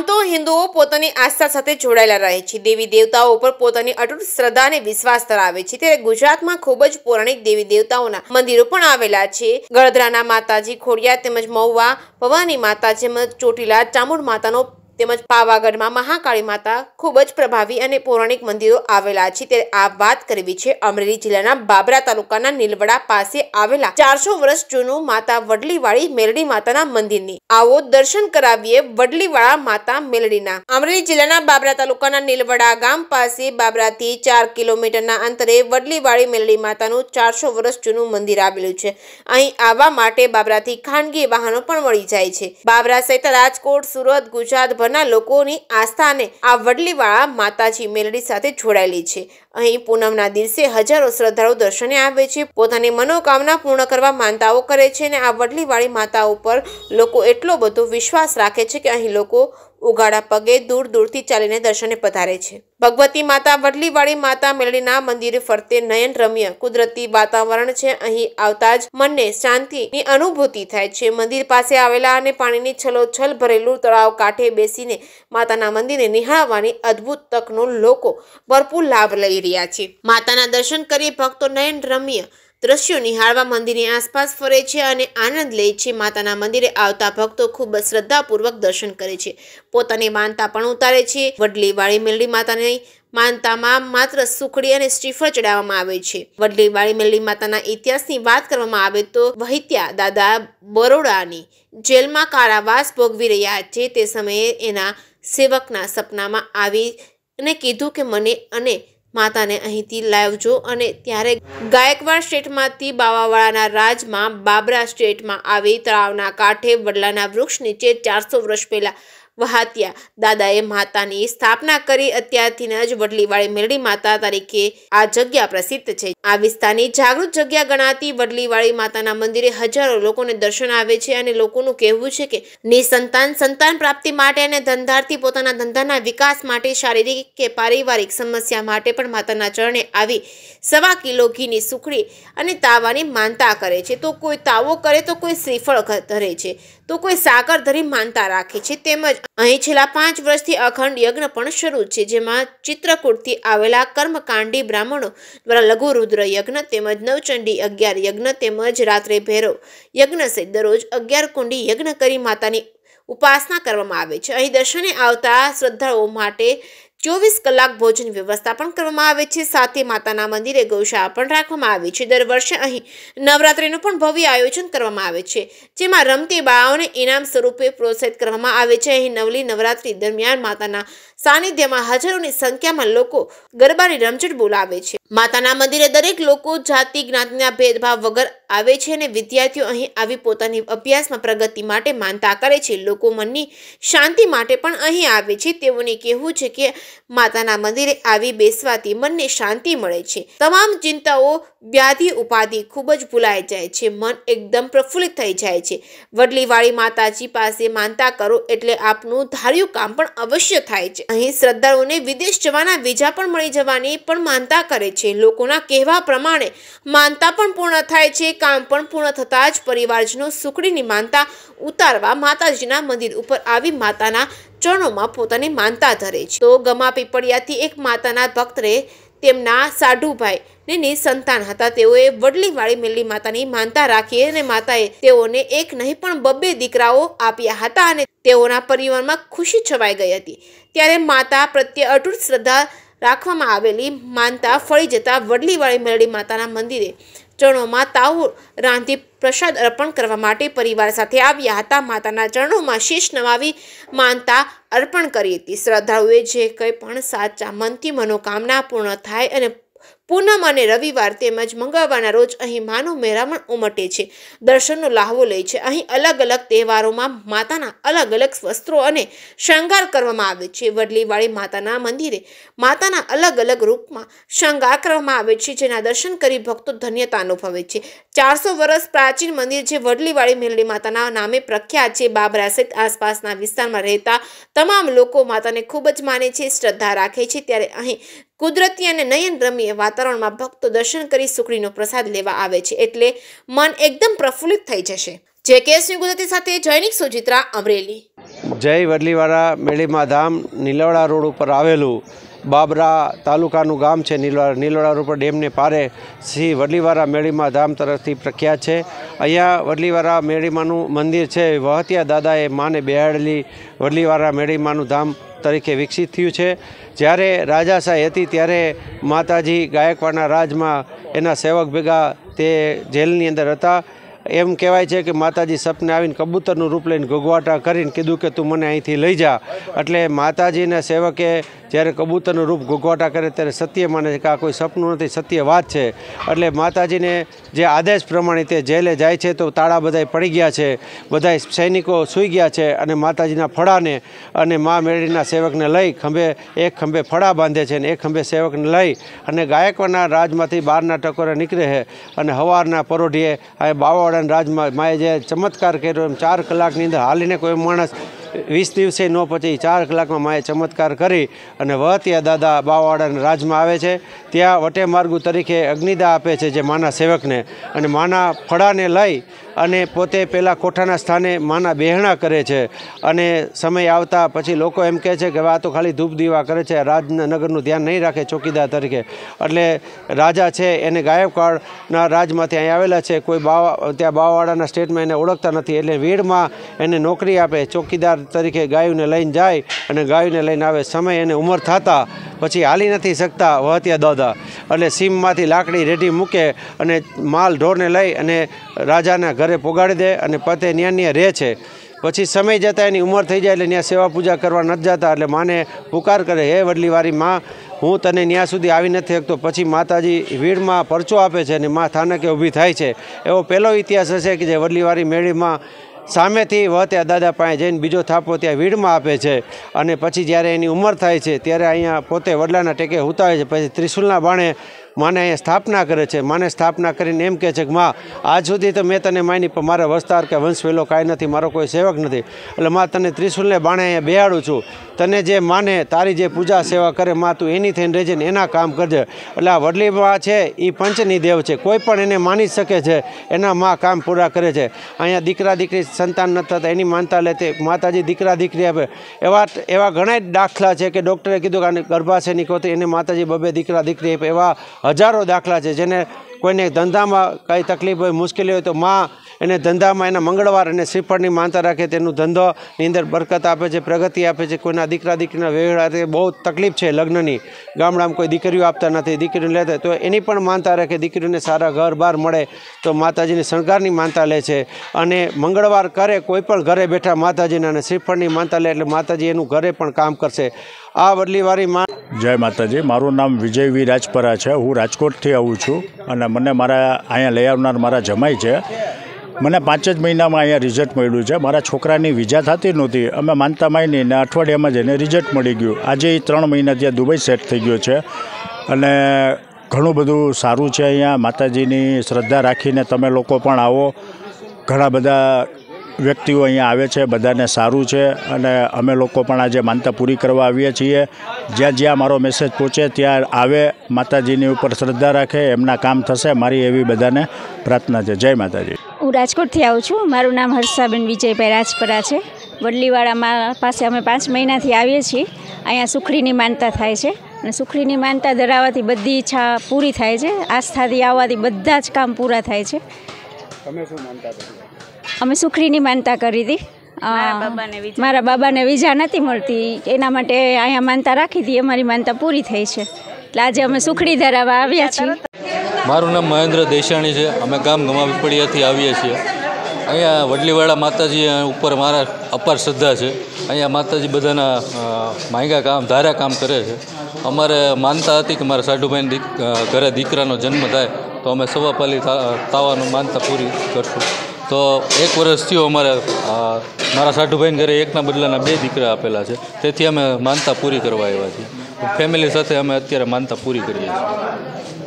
આમ તો હિન્દુઓ પોતાની આસ્થા સાથે જોડાયેલા રહે છે દેવી દેવતાઓ ઉપર પોતાની અટૂટ શ્રદ્ધા અને વિશ્વાસ ધરાવે છે ત્યારે ગુજરાતમાં ખૂબ જ પૌરાણિક દેવી દેવતાઓના મંદિરો પણ આવેલા છે ગળદરાના માતાજી ખોડિયા તેમજ મહુવા ભવાની માતા માતાજી ચોટીલા ચામુંડ માતાનો તેમજ પાવાગઢમાં મહાકાળી માતા ખૂબ જ પ્રભાવી અને પૌરાણિક મંદિરો આવેલા છે ત્યારે આ વાત કરવી છે અમરેલી જિલ્લાના બાબરા તાલુકાના નીલવડા પાસે આવેલા ચારસો વર્ષ જૂનું માતા વડલીવાળી મેલડી માતાના મંદિરની આવો દર્શન કરાવીએ વડલીવાળા માતા મેલડીના અમરેલી જિલ્લાના બાબરા તાલુકાના નીલવડા ગામ પાસે બાબરાથી ચાર કિલોમીટરના અંતરે વડલીવાળી મેલડી માતાનું ચારસો વર્ષ જૂનું મંદિર આવેલું છે અહીં આવવા માટે બાબરાથી ખાનગી વાહનો પણ મળી જાય છે બાબરા સહિત રાજકોટ સુરત ગુજરાત શહેરના લોકોની આસ્થાને આ વડલીવાળા માતાજી મેલડી સાથે જોડાયેલી છે અહીં પૂનમના દિવસે હજારો શ્રદ્ધાળુ દર્શને આવે છે પોતાની મનોકામના પૂર્ણ કરવા માનતાઓ કરે છે અને આ વડલીવાળી માતા ઉપર લોકો એટલો બધો વિશ્વાસ રાખે છે કે અહીં લોકો ઉઘાડા પગે દૂર દૂરથી ચાલીને દર્શને પધારે છે ભગવતી માતા વડલીવાળી માતા મેળડીના મંદિરે ફરતે નયન રમ્ય કુદરતી વાતાવરણ છે અહીં આવતા જ મનને શાંતિની અનુભૂતિ થાય છે મંદિર પાસે આવેલા અને પાણીની છલોછલ ભરેલું તળાવ કાંઠે બેસીને માતાના મંદિરને નિહાળવાની અદ્ભુત તકનો લોકો ભરપૂર લાભ લઈ રહ્યા છે માતાના દર્શન કરી ભક્તો નયન રમ્ય દ્રશ્યો નિહાળવા મંદિરની આસપાસ ફરે છે અને આનંદ લે છે માતાના મંદિરે આવતા ભક્તો ખૂબ જ શ્રદ્ધાપૂર્વક દર્શન કરે છે પોતાની માનતા પણ ઉતારે છે વડલીવાળી મેલડી માતાની માનતામાં માત્ર સુખડી અને શ્રીફળ ચડાવવામાં આવે છે વડલીવાળી મેલડી માતાના ઇતિહાસની વાત કરવામાં આવે તો વહિત્યા દાદા બરોડાની જેલમાં કારાવાસ ભોગવી રહ્યા છે તે સમયે એના સેવકના સપનામાં આવી અને કીધું કે મને અને માતાને અહીંથી લાવજો અને ત્યારે ગાયકવાડ સ્ટેટમાંથી બાવાવાળાના રાજમાં બાબરા સ્ટેટમાં આવી તળાવના કાંઠે વડલાના વૃક્ષ નીચે ચારસો વર્ષ પહેલાં વહાત્યા દાદાએ માતાની સ્થાપના કરી અત્યારથી જ વડલીવાળી મેરડી માતા તરીકે આ જગ્યા પ્રસિદ્ધ છે આ વિસ્તારની જાગૃત જગ્યા ગણાતી વડલીવાળી માતાના મંદિરે હજારો લોકોને દર્શન આવે છે અને લોકોનું કહેવું છે કે નિસંતાન સંતાન પ્રાપ્તિ માટે અને ધંધાર્થી પોતાના ધંધાના વિકાસ માટે શારીરિક કે પારિવારિક સમસ્યા માટે પણ માતાના ચરણે આવી સવા કિલો ઘીની સુખડી અને તાવાની માનતા કરે છે તો કોઈ તાવો કરે તો કોઈ શ્રીફળ ધરે છે તો કોઈ સાકર ધરી માનતા રાખે છે તેમજ અહીં છેલ્લા પાંચ વર્ષથી અખંડ યજ્ઞ પણ શરૂ છે જેમાં ચિત્રકૂટથી આવેલા કર્મકાંડી બ્રાહ્મણો દ્વારા લઘુ રુદ્ર યજ્ઞ તેમજ નવચંડી અગિયાર યજ્ઞ તેમજ રાત્રે ભૈરવ યજ્ઞ સહિત દરરોજ અગિયાર કુંડી યજ્ઞ કરી માતાની ઉપાસના કરવામાં આવે છે અહીં દર્શને આવતા શ્રદ્ધાળુઓ માટે ચોવીસ કલાક ભોજન વ્યવસ્થા પણ કરવામાં આવે છે સાથે માતાના મંદિરે ગૌશાળા પણ રાખવામાં આવી છે દર વર્ષે અહીં નવરાત્રિનું પણ ભવ્ય આયોજન કરવામાં આવે છે જેમાં રમતી બાળાઓને ઇનામ સ્વરૂપે પ્રોત્સાહિત કરવામાં આવે છે અહીં નવલી નવરાત્રિ દરમિયાન માતાના સાનિધ્યમાં હજારોની સંખ્યામાં લોકો ગરબાની રમઝટ બોલાવે છે માતાના મંદિરે દરેક લોકો જાતિ જ્ઞાતિના ભેદભાવ વગર આવે છે અને વિદ્યાર્થીઓ અહીં આવી પોતાની અભ્યાસમાં પ્રગતિ માટે માનતા કરે છે લોકો મનની શાંતિ માટે પણ અહીં આવે છે તેઓને કહેવું છે કે માતાના મંદિરે આવી બેસવાથી મનને શાંતિ મળે છે તમામ ચિંતાઓ વ્યાધિ ઉપાધિ ખૂબ જ ભૂલાઈ જાય છે મન એકદમ પ્રફુલ્લિત થઈ જાય છે વડલીવાળી માતાજી પાસે માનતા કરો એટલે આપનું ધાર્યું કામ પણ અવશ્ય થાય છે અહીં શ્રદ્ધાળુઓને વિદેશ જવાના વિઝા પણ મળી જવાની પણ માનતા કરે છે લોકોના કહેવા પ્રમાણે માનતા પણ પૂર્ણ થાય છે કામ પણ પૂર્ણ થતાં જ પરિવારજનો સુખડીની માનતા ઉતારવા માતાજીના મંદિર ઉપર આવી માતાના ચરણોમાં પોતાની માનતા ધરે છે તો ગમા પીપળિયાથી એક માતાના ભક્તરે તેમના સાઢુભાઈ ને સંતાન હતા તેઓએ વડલીવાળી મેલી માતાની માનતા રાખી અને માતાએ તેઓને એક નહીં પણ બબ્બે દીકરાઓ આપ્યા હતા અને તેઓના પરિવારમાં ખુશી છવાઈ ગઈ હતી ત્યારે માતા પ્રત્યે અટૂટ શ્રદ્ધા રાખવામાં આવેલી માનતા ફળી જતા વડલીવાળી મેરડી માતાના મંદિરે ચરણોમાં તાવ રાંધી પ્રસાદ અર્પણ કરવા માટે પરિવાર સાથે આવ્યા હતા માતાના ચરણોમાં શીશ નમાવી માનતા અર્પણ કરી હતી શ્રદ્ધાળુએ જે કંઈ પણ સાચા મનથી મનોકામના પૂર્ણ થાય અને પૂનમ અને રવિવાર તેમજ મંગળવારના રોજ અહીં માનું મેરામણ ઉમટે છે દર્શનનો લાહવો લે છે અહીં અલગ અલગ તહેવારોમાં માતાના અલગ અલગ વસ્ત્રો અને શણગાર કરવામાં આવે છે વડલીવાળી માતાના મંદિરે માતાના અલગ અલગ રૂપમાં શણગાર કરવામાં આવે છે જેના દર્શન કરી ભક્તો ધન્યતા અનુભવે છે ચારસો વર્ષ પ્રાચીન મંદિર જે વડલીવાળી મેલડી માતાના નામે પ્રખ્યાત છે બાબરા સહિત આસપાસના વિસ્તારમાં રહેતા તમામ લોકો માતાને ખૂબ જ માને છે શ્રદ્ધા રાખે છે ત્યારે અહીં કુદરતી અને નયન નયનરમ્ય વાતાવરણમાં ભક્તો દર્શન કરી સુખડીનો પ્રસાદ લેવા આવે છે એટલે મન એકદમ પ્રફુલ્લિત થઈ જશે જે કેસની ગુજરાતી સાથે જૈનિક સુચિત્રા અમરેલી જય વડલીવાળા મેળીમા ધામ નીલવડા રોડ ઉપર આવેલું બાબરા તાલુકાનું ગામ છે નીલવાડા નીલવાડા રૂપર ડેમને પારે શ્રી વડલીવાળા મેળીમા ધામ તરફથી પ્રખ્યાત છે અહીંયા વડલીવારા મેળીમાનું મંદિર છે વહતિયા દાદાએ માને બેહાડેલી વડલીવાળા મેળીમાનું ધામ તરીકે વિકસિત થયું છે જ્યારે રાજાશાહી હતી ત્યારે માતાજી ગાયકવાડના રાજમાં એના સેવક ભેગા તે જેલની અંદર હતા એમ કહેવાય છે કે માતાજી સપને આવીને કબૂતરનું રૂપ લઈને ઘોઘવાટા કરીને કીધું કે તું મને અહીંથી લઈ જા એટલે માતાજીના સેવકે જ્યારે કબૂતરનું રૂપ ઘોઘવાટા કરે ત્યારે સત્ય માને છે કે આ કોઈ સપનું નથી સત્ય વાત છે એટલે માતાજીને જે આદેશ પ્રમાણે તે જેલે જાય છે તો તાળા બધાય પડી ગયા છે બધા સૈનિકો સૂઈ ગયા છે અને માતાજીના ફળાને અને મા મેળીના સેવકને લઈ ખંભે એક ખંભે ફળા બાંધે છે અને એક ખંભે સેવકને લઈ અને ગાયકવાડના રાજમાંથી બહારના ટકોરે નીકળે છે અને હવારના પરોઢીએ આ બાવળ ચાવડા રાજમાં માએ જે ચમત્કાર કર્યો એમ ચાર કલાકની અંદર હાલીને કોઈ માણસ વીસ દિવસે નો પછી ચાર કલાકમાં માએ ચમત્કાર કરી અને વહતિયા દાદા બાવાડાના રાજમાં આવે છે ત્યાં વટે માર્ગુ તરીકે અગ્નિદા આપે છે જે માના સેવકને અને માના ફળાને લઈ અને પોતે પહેલાં કોઠાના સ્થાને માના બહેણા કરે છે અને સમય આવતા પછી લોકો એમ કહે છે કે આ તો ખાલી ધૂપ દીવા કરે છે રાજનગરનું ધ્યાન નહીં રાખે ચોકીદાર તરીકે એટલે રાજા છે એને ગાયકવાડના રાજમાંથી અહીં આવેલા છે કોઈ બાવા ત્યાં બાવાવાડાના સ્ટેટમાં એને ઓળખતા નથી એટલે વીડમાં એને નોકરી આપે ચોકીદાર પરિવાર તરીકે ગાયોને લઈને જાય અને ગાયોને લઈને આવે સમય એને ઉંમર થતા પછી હાલી નથી શકતા વહત્યા દાદા એટલે સીમમાંથી લાકડી રેડી મૂકે અને માલ ઢોરને લઈ અને રાજાના ઘરે પોગાડી દે અને પતે ન્યાં ન્યાં રહે છે પછી સમય જતાં એની ઉંમર થઈ જાય એટલે ત્યાં સેવા પૂજા કરવા નથી જતા એટલે માને પુકાર કરે હે વડલીવારી માં હું તને ત્યાં સુધી આવી નથી શકતો પછી માતાજી વીડમાં પરચો આપે છે અને મા થાનકે ઊભી થાય છે એવો પહેલો ઇતિહાસ હશે કે જે વડલીવારી મેળીમાં સામેથી વહતે દાદા પાસે જઈને બીજો થાપો ત્યાં વીડમાં આપે છે અને પછી જ્યારે એની ઉંમર થાય છે ત્યારે અહીંયા પોતે વડલાના ટેકે ઉતાવે છે પછી ત્રિશુલના બાણે માને અહીંયા સ્થાપના કરે છે માને સ્થાપના કરીને એમ કહે છે કે માં આજ સુધી તો મેં તને માની પણ મારા વસ્તાર કે વંશ વેલો કાંઈ નથી મારો કોઈ સેવક નથી એટલે માં તને ત્રિશુલને બાણે અહીંયા બેહાડું છું તને જે માને તારી જે પૂજા સેવા કરે માં તું એની થઈને રહેજે ને એના કામ કરજે એટલે આ વડલી માં છે એ પંચની દેવ છે કોઈ પણ એને માની શકે છે એના માં કામ પૂરા કરે છે અહીંયા દીકરા દીકરી સંતાન નથી થતા એની માનતા લેતી માતાજી દીકરા દીકરી આપે એવા એવા ઘણા દાખલા છે કે ડૉક્ટરે કીધું કે આને ગર્ભાશયની કોતરી એને માતાજી બબે દીકરા દીકરી આપે એવા હજારો દાખલા છે જેને કોઈને ધંધામાં કંઈ તકલીફ હોય મુશ્કેલી હોય તો માં એને ધંધામાં એના મંગળવાર અને શ્રીફળની માનતા રાખે તેનું ધંધોની અંદર બરકત આપે છે પ્રગતિ આપે છે કોઈના દીકરા દીકરીના વેવડાતે બહુ તકલીફ છે લગ્નની ગામડામાં કોઈ દીકરીઓ આપતા નથી દીકરીને લેતા તો એની પણ માનતા રાખે દીકરીને સારા ઘર બહાર મળે તો માતાજીની શણગારની માનતા લે છે અને મંગળવાર કરે કોઈ પણ ઘરે બેઠા માતાજીને અને શ્રીફળની માનતા લે એટલે માતાજી એનું ઘરે પણ કામ કરશે આ વડલીવારી માં જય માતાજી મારું નામ વિજય વી રાજપરા છે હું રાજકોટથી આવું છું અને મને મારા અહીંયા લઈ આવનાર મારા જમાઈ છે મને પાંચ જ મહિનામાં અહીંયા રિઝલ્ટ મળ્યું છે મારા છોકરાની વિઝા થતી નહોતી અમે માનતા માની ને અઠવાડિયામાં જઈને રિઝલ્ટ મળી ગયું આજે એ ત્રણ મહિના ત્યાં દુબઈ સેટ થઈ ગયો છે અને ઘણું બધું સારું છે અહીંયા માતાજીની શ્રદ્ધા રાખીને તમે લોકો પણ આવો ઘણા બધા વ્યક્તિઓ અહીંયા આવે છે બધાને સારું છે અને અમે લોકો પણ આજે માનતા પૂરી કરવા આવીએ છીએ જ્યાં જ્યાં મારો મેસેજ પહોંચે ત્યાં આવે માતાજીની ઉપર શ્રદ્ધા રાખે એમના કામ થશે મારી એવી બધાને પ્રાર્થના છે જય માતાજી હું રાજકોટથી આવું છું મારું નામ હર્ષાબેન વિજયભાઈ રાજપરા છે વડલીવાળામાં પાસે અમે પાંચ મહિનાથી આવીએ છીએ અહીંયા સુખડીની માનતા થાય છે અને સુખડીની માનતા ધરાવવાથી બધી ઈચ્છા પૂરી થાય છે આસ્થાથી આવવાથી બધા જ કામ પૂરા થાય છે અમે સુખડીની માનતા કરી હતી મારા બાબાને વિઝા નથી મળતી એના માટે અહીંયા માનતા રાખી હતી અમારી માનતા પૂરી થઈ છે એટલે આજે અમે સુખડી ધરાવવા આવ્યા છીએ મારું નામ મહેન્દ્ર દેસાણી છે અમે ગામ ગમાવીપડિયાથી આવીએ છીએ અહીંયા વડલીવાળા માતાજી ઉપર મારા અપાર શ્રદ્ધા છે અહીંયા માતાજી બધાના માંગા કામ ધારા કામ કરે છે અમારે માનતા હતી કે મારા સાઢુભાઈ દીક ઘરે દીકરાનો જન્મ થાય તો અમે સવાપાલી તાવાનું માનતા પૂરી કરશું તો એક વર્ષ થયો અમારે મારા સાઢુભાઈને ઘરે એકના બદલાના બે દીકરા આપેલા છે તેથી અમે માનતા પૂરી કરવા આવ્યા છીએ ફેમિલી સાથે અમે અત્યારે માનતા પૂરી કરીએ છીએ